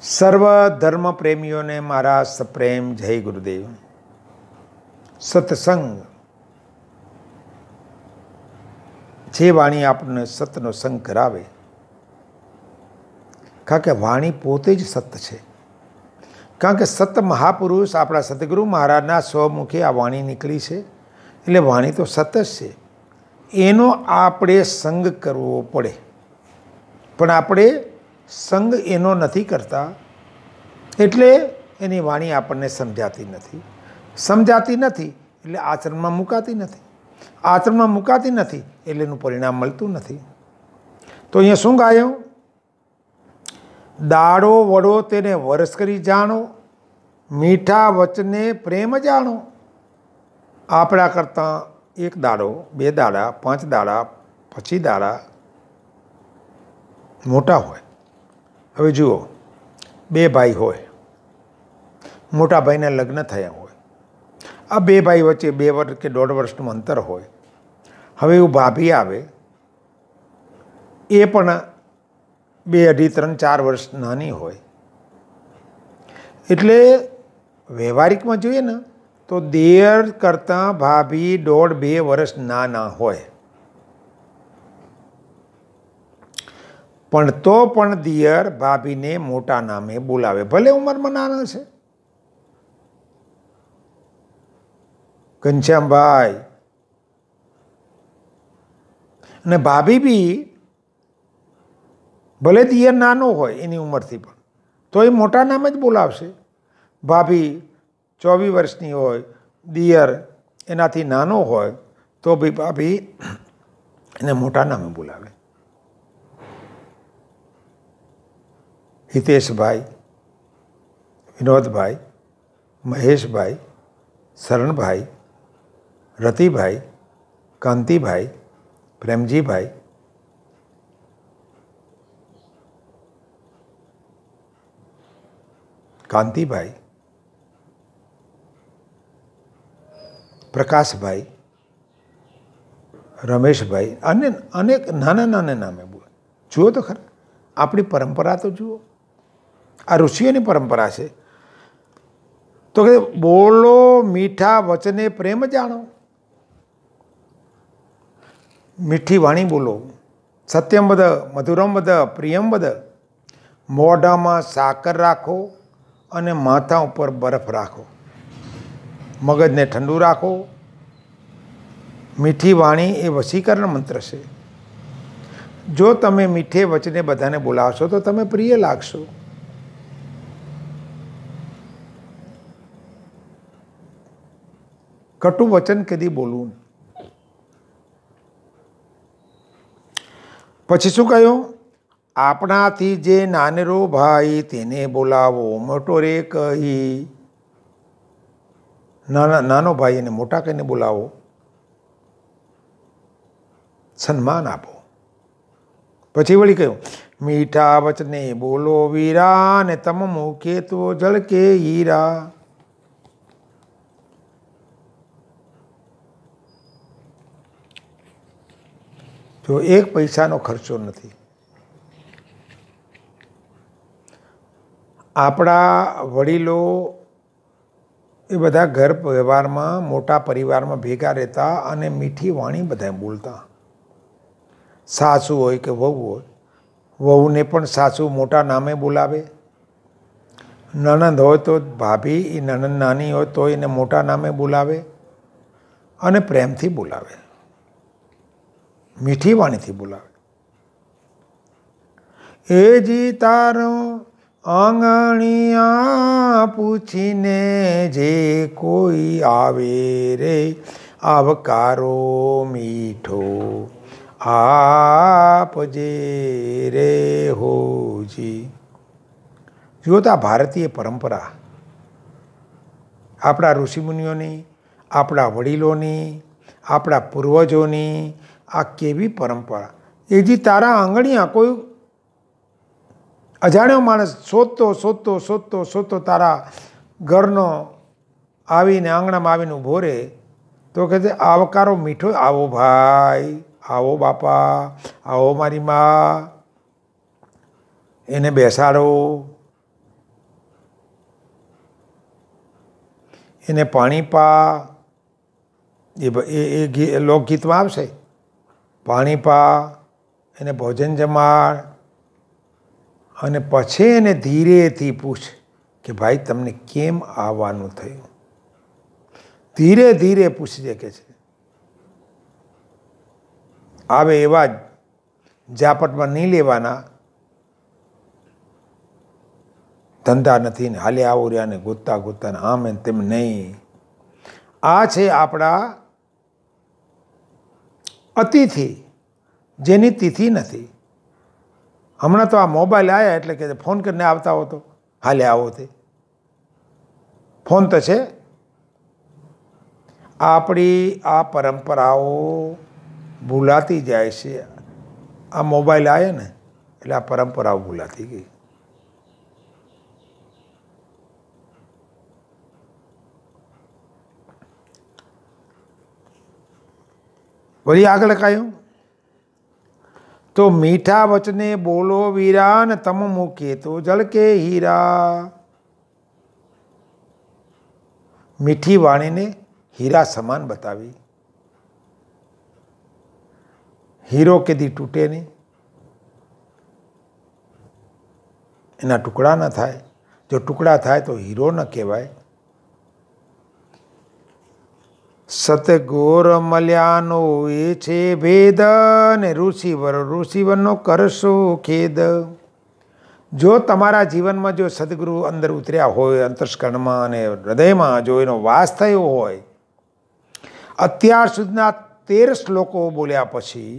સર્વ ધર્મ પ્રેમીઓને મારા સપ્રેમ જય ગુરુદેવ સત્સંગ જે વાણી આપણને સતનો સંગ કરાવે કારણ કે વાણી પોતે જ સત છે કારણ કે સત મહાપુરુષ આપણા સદગુરુ મહારાજના સ્વમુખે આ વાણી નીકળી છે એટલે વાણી તો સત જ છે એનો આપણે સંગ કરવો પડે પણ આપણે સંગ એનો નથી કરતા એટલે એની વાણી આપણને સમજાતી નથી સમજાતી નથી એટલે આચરણમાં મુકાતી નથી આચરણમાં મુકાતી નથી એટલે એનું પરિણામ મળતું નથી તો અહીંયા શું ગાયું દાડો વડો તેને વરસ કરી જાણો મીઠા વચને પ્રેમ જાણો આપણા કરતાં એક દાડો બે દાડા પાંચ દાડા પછી દાડા મોટા હોય હવે જુઓ બે ભાઈ હોય મોટા ભાઈના લગ્ન થયા હોય આ બે ભાઈ વચ્ચે બે વર્ષ કે દોઢ વર્ષનું અંતર હોય હવે એવું ભાભી આવે એ પણ બે અઢી ત્રણ ચાર વર્ષ નાની હોય એટલે વ્યવહારિકમાં જોઈએ ને તો દેર કરતાં ભાભી દોઢ બે વર્ષ નાના હોય પણ તો પણ દિયર ભાભીને મોટા નામે બોલાવે ભલે ઉંમરમાં નાના છે ઘનશ્યામભાઈ અને ભાભી બી ભલે દિયર નાનો હોય એની ઉંમરથી પણ તો એ મોટા નામે જ બોલાવશે ભાભી ચોવીસ વર્ષની હોય દિયર એનાથી નાનો હોય તો બી ભાભી એને મોટા નામે બોલાવે હિતેશભાઈ વિનોદભાઈ મહેશભાઈ શરણભાઈ રતિભાઈ કાંતિભાઈ પ્રેમજીભાઈ કાંતિભાઈ પ્રકાશભાઈ રમેશભાઈ અને અનેક નાના નાના નામે બોલે જુઓ તો ખરા આપણી પરંપરા તો જુઓ આ ઋષિઓની પરંપરા છે તો કે બોલો મીઠા વચને પ્રેમ જાણો મીઠી વાણી બોલો સત્યમ બદ મધુરમ બદ પ્રિયમ બદ મોઢામાં સાકર રાખો અને માથા ઉપર બરફ રાખો મગજને ઠંડુ રાખો મીઠી વાણી એ વશીકરણ મંત્ર છે જો તમે મીઠે વચને બધાને બોલાવશો તો તમે પ્રિય લાગશો કટુ વચન કદી બોલવું પછી શું કહ્યું આપણાથી જે નાનેરો ભાઈ તેને બોલાવો મોટો રે કહી નાના નાનો ભાઈ એને મોટા કહીને બોલાવો સન્માન આપો પછી વળી કહ્યું મીઠા વચને બોલો વીરા ને તમ મૂકે તો જળકે હીરા તો એક પૈસાનો ખર્ચો નથી આપણા વડીલો એ બધા ઘર વ્યવહારમાં મોટા પરિવારમાં ભેગા રહેતા અને મીઠી વાણી બધા બોલતા સાસુ હોય કે વહુ હોય વહુને પણ સાસુ મોટા નામે બોલાવે નણંદ હોય તો ભાભી એ નણંદ નાની હોય તો એને મોટા નામે બોલાવે અને પ્રેમથી બોલાવે મીઠી વાણીથી બોલાવે એ જી તારો આંગણિયા પૂછીને જે કોઈ આવે રે આવકારો મીઠો આપજે રે હોજી જુઓ તો આ ભારતીય પરંપરા આપણા ઋષિમુનિઓની આપણા વડીલોની આપણા પૂર્વજોની આ કેવી પરંપરા એજી તારા આંગણીયા કોઈ અજાણ્યો માણસ શોધતો શોધતો શોધતો શોધતો તારા ઘરનો આવીને આંગણામાં આવીને ઊભો રહે તો કહે છે આવકારો મીઠો આવો ભાઈ આવો બાપા આવો મારી મા એને બેસાડો એને પાણી પા એ લોકગીતમાં આવશે પાણીપા એને ભોજન જમાડ અને પછી એને ધીરેથી પૂછ કે ભાઈ તમને કેમ આવવાનું થયું ધીરે ધીરે પૂછજે કે છે આવે એવા જ ઝાપટમાં નહીં લેવાના ધંધા નથી ને હાલે આવું રહ્યા ને ગોતતા ગોતતા ને આમ એમ તેમ નહીં આ છે આપણા અતિથિ જેની તિથિ નથી હમણાં તો આ મોબાઈલ આવ્યા એટલે કે ફોન કરીને આવતા હોતો હાલે આવો તે ફોન તો છે આપણી આ પરંપરાઓ ભૂલાતી જાય છે આ મોબાઈલ આવે ને એટલે આ પરંપરાઓ ભૂલાતી ગઈ વળી આગળ કાયું તો મીઠા વચને બોલો વીરા ને તમ મૂકે તો જલકે હીરા મીઠી વાણીને હીરા સમાન બતાવી હીરો કેદી તૂટે નહીં એના ટુકડા ન થાય જો ટુકડા થાય તો હીરો ન કહેવાય સતગોર મલ્યાનો એ છે ભેદ ને ઋષિવર ઋષિવરનો કરશો ખેદ જો તમારા જીવનમાં જો સદગુરુ અંદર ઉતર્યા હોય અંતસ્કરણમાં અને હૃદયમાં જો એનો વાસ થયો હોય અત્યાર સુધીના તેર શ્લોકો બોલ્યા પછી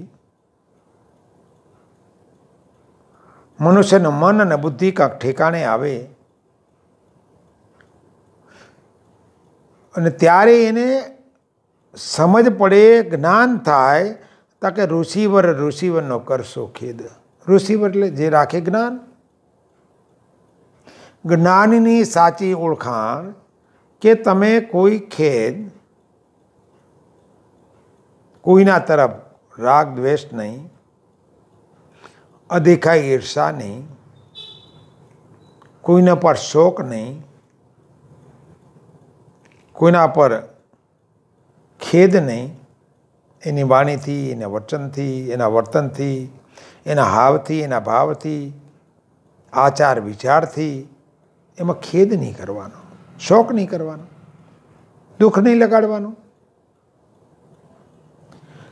મનુષ્યનું મન અને બુદ્ધિ કાંક ઠેકાણે આવે અને ત્યારે એને સમજ પડે જ્ઞાન થાય તા કે ઋષિવર ઋષિવરનો કરશો ખેદ ઋષિવર એટલે જે રાખે જ્ઞાન જ્ઞાનની સાચી ઓળખાણ કે તમે કોઈ ખેદ કોઈના તરફ રાગ દ્વેષ નહીં અદેખાઈ ઈર્ષા નહીં કોઈના પર શોક નહીં કોઈના પર ખેદ નહીં એની વાણીથી એના વચનથી એના વર્તનથી એના હાવથી એના ભાવથી આચાર વિચારથી એમાં ખેદ નહીં કરવાનો શોક નહીં કરવાનો દુઃખ નહીં લગાડવાનું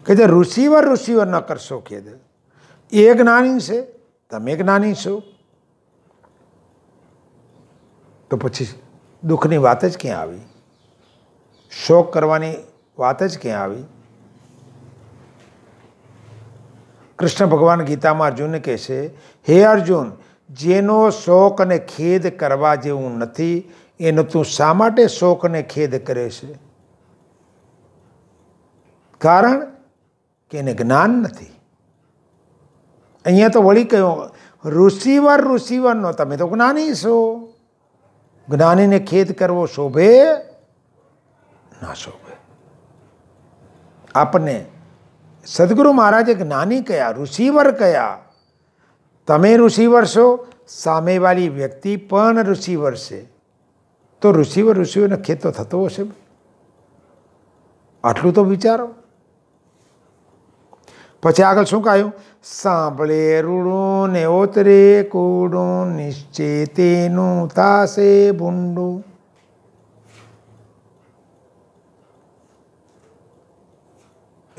કે જે ઋષિવર ઋષિવર ન કરશો ખેદ એ જ્ઞાની છે તમે જ્ઞાની છો તો પછી દુઃખની વાત જ ક્યાં આવી શોક કરવાની વાત જ ક્યાં આવી કૃષ્ણ ભગવાન ગીતામાં અર્જુન કહે છે હે અર્જુન જેનો શોક અને ખેદ કરવા જેવું નથી એનો તું શા માટે શોક ખેદ કરે છે કારણ કે એને જ્ઞાન નથી અહીંયા તો વળી કહ્યું ઋષિવર ઋષિવરનો તમે તો જ્ઞાની છો જ્ઞાનીને ખેદ કરવો શોભે ના શોભે આપણને સદગુરુ એક નાની કયા ઋષિવર કયા તમે ઋષિવર છો સામેવાળી વ્યક્તિ પણ ઋષિવર છે તો ઋષિવર ઋષિઓને ખેતો થતો હશે આટલું તો વિચારો પછી આગળ શું કહ્યું સાંભળે રૂડું ને ઓતરે કૂડું નિશ્ચે તેનું તાસે ભૂંડું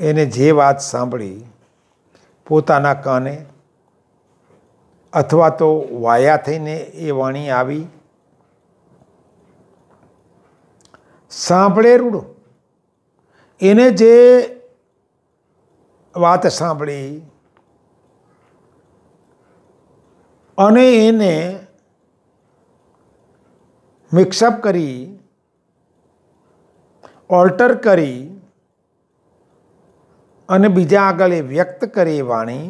એને જે વાત સાંભળી પોતાના કાને અથવા તો વાયા થઈને એ વાણી આવી સાંભળે રૂડો એને જે વાત સાંભળી અને એને મિક્સઅપ કરી ઓલ્ટર કરી અને બીજા આગળ એ વ્યક્ત કરી એ વાણી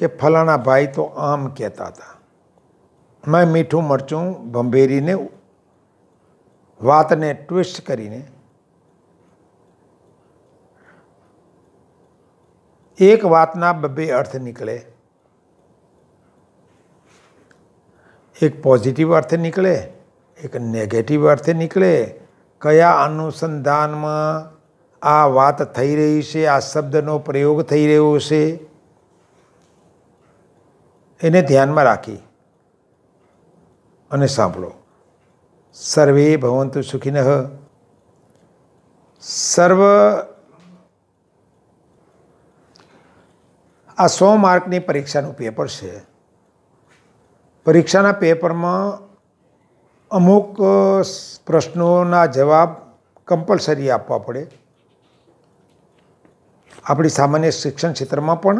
કે ફલાણા ભાઈ તો આમ કહેતા હતા મેં મીઠું મરચું ભંભેરીને વાતને ટ્વિસ્ટ કરીને એક વાતના બબે અર્થ નીકળે એક પોઝિટિવ અર્થ નીકળે એક નેગેટિવ અર્થ નીકળે કયા અનુસંધાનમાં આ વાત થઈ રહી છે આ શબ્દનો પ્રયોગ થઈ રહ્યો છે એને ધ્યાનમાં રાખી અને સાંભળો સર્વે ભવંતુ સુખિનઃ સર્વ આ સો માર્કની પરીક્ષાનું પેપર છે પરીક્ષાના પેપરમાં અમુક પ્રશ્નોના જવાબ કમ્પલસરી આપવા પડે આપણી સામાન્ય શિક્ષણ ક્ષેત્રમાં પણ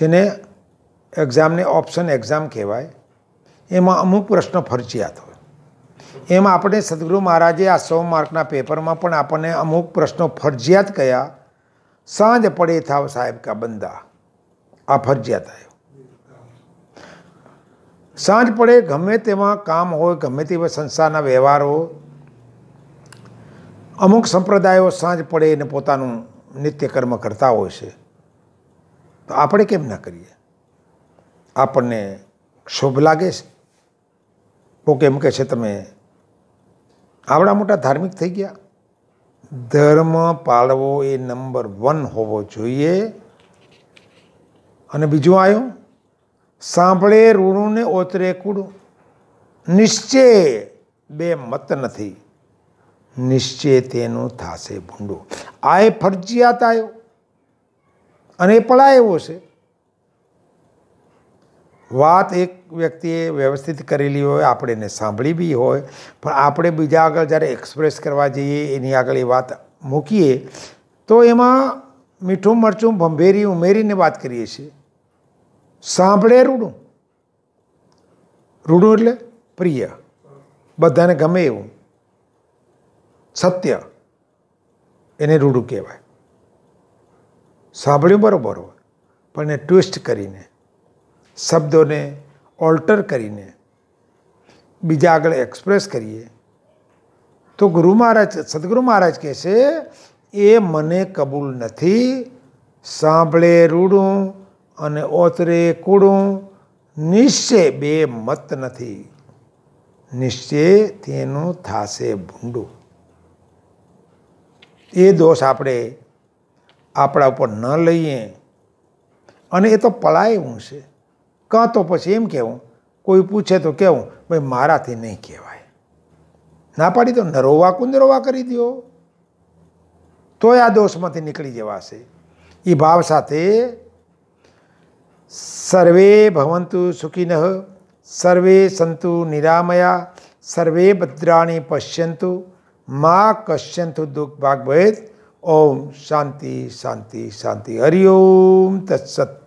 જેને એક્ઝામને ઓપ્શન એક્ઝામ કહેવાય એમાં અમુક પ્રશ્નો ફરજિયાત હોય એમાં આપણે સદગુરુ મહારાજે આ સો માર્કના પેપરમાં પણ આપણને અમુક પ્રશ્નો ફરજિયાત કયા સાંજ પડે થાવ સાહેબ કા બંદા આ ફરજિયાત આવ્યો સાંજ પડે ગમે તેમાં કામ હોય ગમે તેવા સંસ્થાના વ્યવહારો અમુક સંપ્રદાયો સાંજ પડે એને પોતાનું નિત્યકર્મ કરતા હોય છે તો આપણે કેમ ના કરીએ આપણને શુભ લાગે છે કોક એમ કહે છે તમે આવડા મોટા ધાર્મિક થઈ ગયા ધર્મ પાળવો એ નંબર વન હોવો જોઈએ અને બીજું આવ્યું સાંભળે રૂણું ને ઓતરે કૂડું નિશ્ચય બે મત નથી નિશ્ચય તેનું થશે ભૂંડો આ એ ફરજિયાત આવ્યો અને એ એવો છે વાત એક વ્યક્તિએ વ્યવસ્થિત કરેલી હોય આપણે એને સાંભળી બી હોય પણ આપણે બીજા આગળ જ્યારે એક્સપ્રેસ કરવા જઈએ એની આગળ એ વાત મૂકીએ તો એમાં મીઠું મરચું ભંભેરી ઉમેરીને વાત કરીએ છીએ સાંભળે રૂડું રૂડું એટલે પ્રિય બધાને ગમે એવું સત્ય એને રૂડું કહેવાય સાંભળ્યું બરાબર હોય પણ એ ટ્વિસ્ટ કરીને શબ્દોને ઓલ્ટર કરીને બીજા આગળ એક્સપ્રેસ કરીએ તો ગુરુ મહારાજ સદગુરુ મહારાજ કહે છે એ મને કબૂલ નથી સાંભળે રૂડું અને ઓતરે કૂડું નિશ્ચય બે મત નથી નિશ્ચય તેનું થાશે ભૂંડું એ દોષ આપણે આપણા ઉપર ન લઈએ અને એ તો પલાય હું છે કાં તો પછી એમ કહેવું કોઈ પૂછે તો કહેવું ભાઈ મારાથી નહીં કહેવાય ના પાડી તો નરોવા કુંદરોવા કરી દો તોય આ દોષમાંથી નીકળી જવાશે એ ભાવ સાથે સર્વે ભવંતુ સુખીનઃ સર્વે સંતુ નિરામયા સર્વે ભદ્રાણી પશ્યંતુ મા કશ્યંતુ દુઃખ ભાગ ભેદ ઓમ શાંતિ શાંતિ શાંતિ હરિઓમ તત્સત